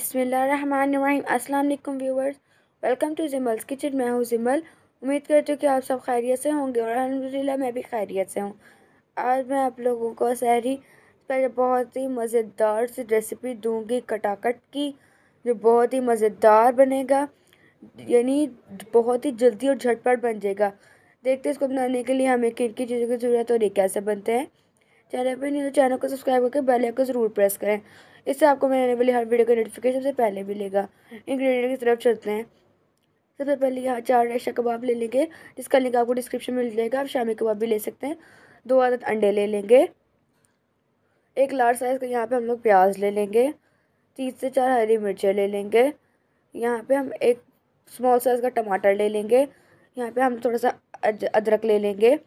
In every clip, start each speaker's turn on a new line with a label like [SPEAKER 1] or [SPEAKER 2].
[SPEAKER 1] बिसमीम असलम viewers welcome to Jimal's kitchen मैं हूँ जिमल उम्मीद करती हूँ कि आप सब खैरियत से होंगे और अलहमदिल्ला मैं भी खैरियत से हूँ आज मैं आप लोगों को सहरी पर बहुत ही मज़ेदार सी रेसिपी दूंगी कटाकट की जो बहुत ही मज़ेदार बनेगा यानी बहुत ही जल्दी और झटपट बन जाएगा देखते हैं इसको बनाने के लिए हमें किन किन चीज़ों की ज़रूरत और ये कैसे बनते हैं चैनल पर नहीं तो चैनल को सब्सक्राइब करके बेल आइकन ज़रूर प्रेस करें इससे आपको मेरे आने वाली हर वीडियो का नोटिफिकेशन से पहले मिलेगा इंग्रेडिएंट की तरफ चलते हैं सबसे पहले यहाँ चार रेशा कबाब ले लेंगे जिसका लिंक आपको डिस्क्रिप्शन में मिल जाएगा आप शामी कबाब भी ले सकते हैं दो आदत अंडे ले लेंगे एक लार्ज साइज़ का यहाँ पर हम लोग प्याज ले लेंगे तीन से चार हरी मिर्चें ले लेंगे यहाँ पे हम एक स्मॉल साइज़ का टमाटर ले लेंगे यहाँ पे हम थोड़ा सा अदरक ले लेंगे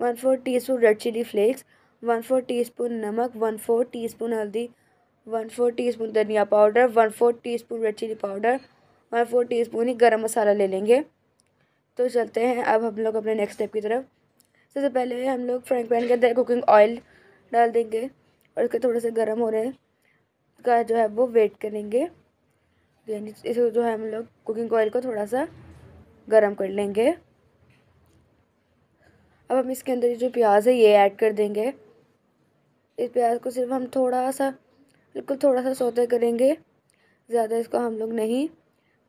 [SPEAKER 1] one four teaspoon red chilli flakes one four teaspoon नमक वन फोर टी स्पून हल्दी वन फोर टी स्पून धनिया powder one four teaspoon red chilli powder one four teaspoon ही गर्म मसाला ले लेंगे तो चलते हैं अब हम लोग अपने नेक्स्ट स्टेप की तरफ सबसे पहले हम लोग फ्राइंग पैन के अंदर कुकिंग ऑयल डाल देंगे और उसके थोड़े से गर्म हो हैं का जो है वो वेट करेंगे इस इसको जो है हम लोग कुकिंग ऑयल को थोड़ा सा गर्म कर लेंगे अब हम इसके अंदर जो प्याज है ये ऐड कर देंगे इस प्याज को सिर्फ हम थोड़ा सा बिल्कुल थोड़ा सा सोते करेंगे ज़्यादा इसको हम लोग नहीं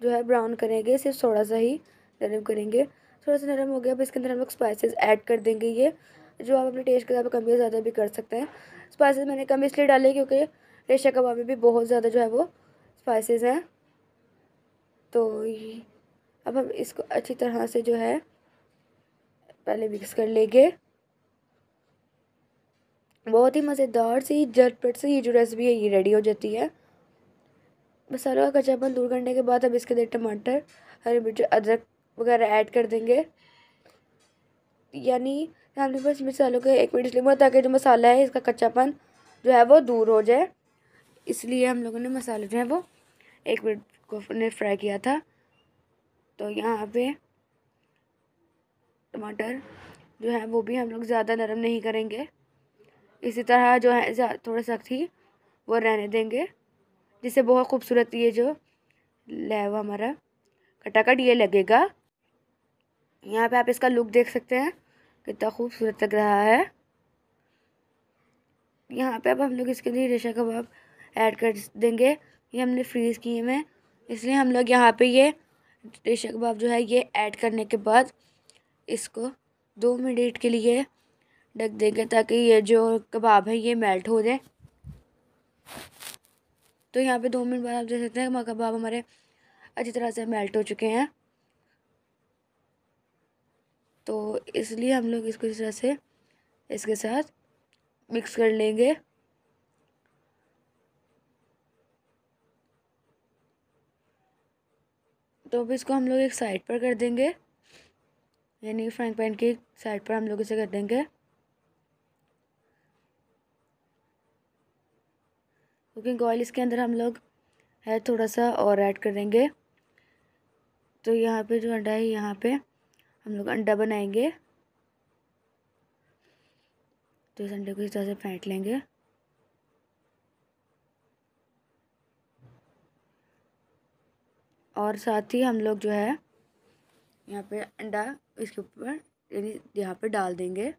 [SPEAKER 1] जो है ब्राउन करेंगे सिर्फ थोड़ा सा ही नरम करेंगे थोड़ा सा नरम हो गया अब इसके अंदर हम लोग स्पाइसेस ऐड कर देंगे ये जो आप अपने टेस्ट के हिसाब कम या ज़्यादा भी कर सकते हैं स्पाइसेस मैंने कम इसलिए डाले क्योंकि रेशा कबाब में भी बहुत ज़्यादा जो है वो स्पाइसेस हैं तो अब हम इसको अच्छी तरह से जो है पहले मिक्स कर लेंगे बहुत ही मज़ेदार सी झटपट से ये जो रेसिपी है ये रेडी हो जाती है मसालों का कच्चापन दूर करने के बाद अब इसके अंदर टमाटर हरी मिर्च अदरक वगैरह ऐड कर देंगे यानी हमने बस मसालों के एक मिनट इसलिए ताकि जो मसाला है इसका कच्चापन जो है वो दूर हो जाए इसलिए हम लोगों ने मसाले जो है वो एक मिनट को ने फ्राई किया था तो यहाँ पे टमाटर जो है वो भी हम लोग ज़्यादा नरम नहीं करेंगे इसी तरह जो है थोड़ा सा थी वो रहने देंगे जिससे बहुत खूबसूरत ये जो लेव हमारा कटाकट ये लगेगा यहाँ पे आप इसका लुक देख सकते हैं कितना खूबसूरत लग रहा है यहाँ पे अब हम लोग इसके लिए रेशा कबाब ऐड कर देंगे ये हमने फ्रीज़ किए हैं इसलिए हम लोग यहाँ पे ये रेशा कबाब जो है ये ऐड करने के बाद इसको दो मिनट के लिए ढक देंगे ताकि ये जो कबाब है ये मेल्ट हो जाए तो यहाँ पे दो मिनट बाद आप देख सकते हैं कबाब हमारे अच्छी तरह से मेल्ट हो चुके हैं तो इसलिए हम लोग इसको इस तरह से इसके साथ मिक्स कर लेंगे तो अब इसको हम लोग एक साइड पर कर देंगे यानी फ्राइंग पैन की साइड पर हम लोग इसे कर देंगे कुकिंग ऑयल इसके अंदर हम लोग है थोड़ा सा और ऐड करेंगे तो यहाँ पे जो अंडा है यहाँ पे हम लोग अंडा बनाएंगे तो इस अंडे को इस तरह से फेंट लेंगे और साथ ही हम लोग जो है यहाँ पे अंडा इसके ऊपर यानी यहाँ पे डाल देंगे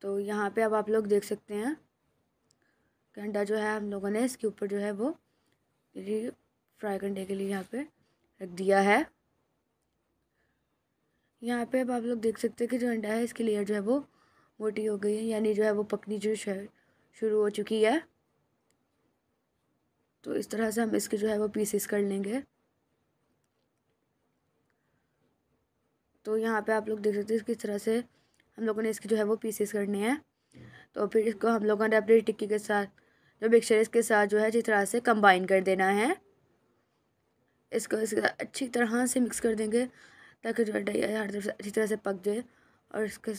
[SPEAKER 1] तो यहाँ पे अब आप लोग देख सकते हैं अंडा जो है हम लोगों ने इसके ऊपर जो है वो फ्राई करने के लिए यहाँ पे रख दिया है यहाँ पे अब आप लोग देख सकते हैं कि जो अंडा है इसकी लेयर जो है वो मोटी हो गई है यानी जो है वो पकनी जो शुरू हो चुकी है तो इस तरह से हम इसके जो है वो पीसेस कर लेंगे तो यहाँ पे आप लोग देख सकते हैं किस तरह से हम लोगों ने इसके जो है वो पीसेस करने हैं तो फिर इसको हम लोगों ने अपनी टिक्की के साथ जो मिक्सचर इसके साथ जो है अच्छी तरह से कंबाइन कर देना है इसको इसके अच्छी तरह से मिक्स कर देंगे ताकि जो है हर तरफ से अच्छी तरह से पक जाए और इसका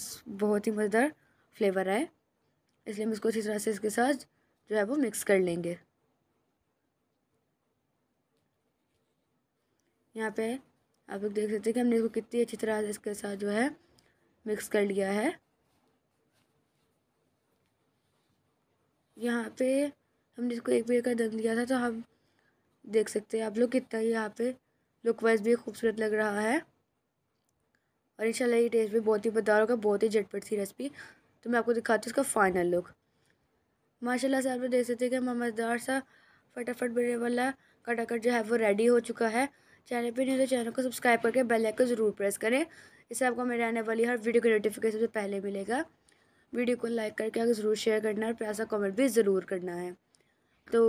[SPEAKER 1] बहुत ही मज़ेदार फ्लेवर आए इसलिए हम इसको अच्छी तरह से इसके साथ जो है वो मिक्स कर लेंगे यहाँ पे आप लोग देख सकते हैं कि हमने इसको कितनी अच्छी तरह से इसके साथ जो है मिक्स कर लिया है यहाँ पे हमने इसको एक बेर का दम दिया था तो हम देख सकते हैं आप लोग कितना ही यहाँ पे लुक वाइज भी खूबसूरत लग रहा है और इंशाल्लाह ये टेस्ट भी बहुत ही बदार होगा बहुत ही झटपट सी रेसिपी तो मैं आपको दिखाती हूँ इसका फाइनल लुक माशाल्लाह से आप लोग देख सकते हैं कि मज़ेदार सा फटाफट बनने वाला कटाकट जो है वो रेडी हो चुका है चैनल पर नहीं तो चैनल को सब्सक्राइब करके बेल आइकन ज़रूर प्रेस करें इससे आपको मेरे आने वाली हर वीडियो की नोटिफिकेशन से पहले मिलेगा वीडियो को लाइक करके आगे ज़रूर शेयर करना है और प्यासा कमेंट भी ज़रूर करना है तो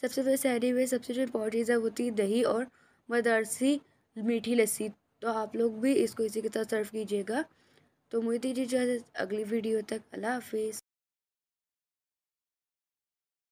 [SPEAKER 1] सबसे पहले शहरी में सबसे जो इम्पोर्टेंट चीज़ है वो थी दही और मदरसी मीठी लस्सी तो आप लोग भी इसको इसी के साथ सर्व कीजिएगा तो मुझे दीजिए तो जो अगली वीडियो तक अल्लाह हाफिज़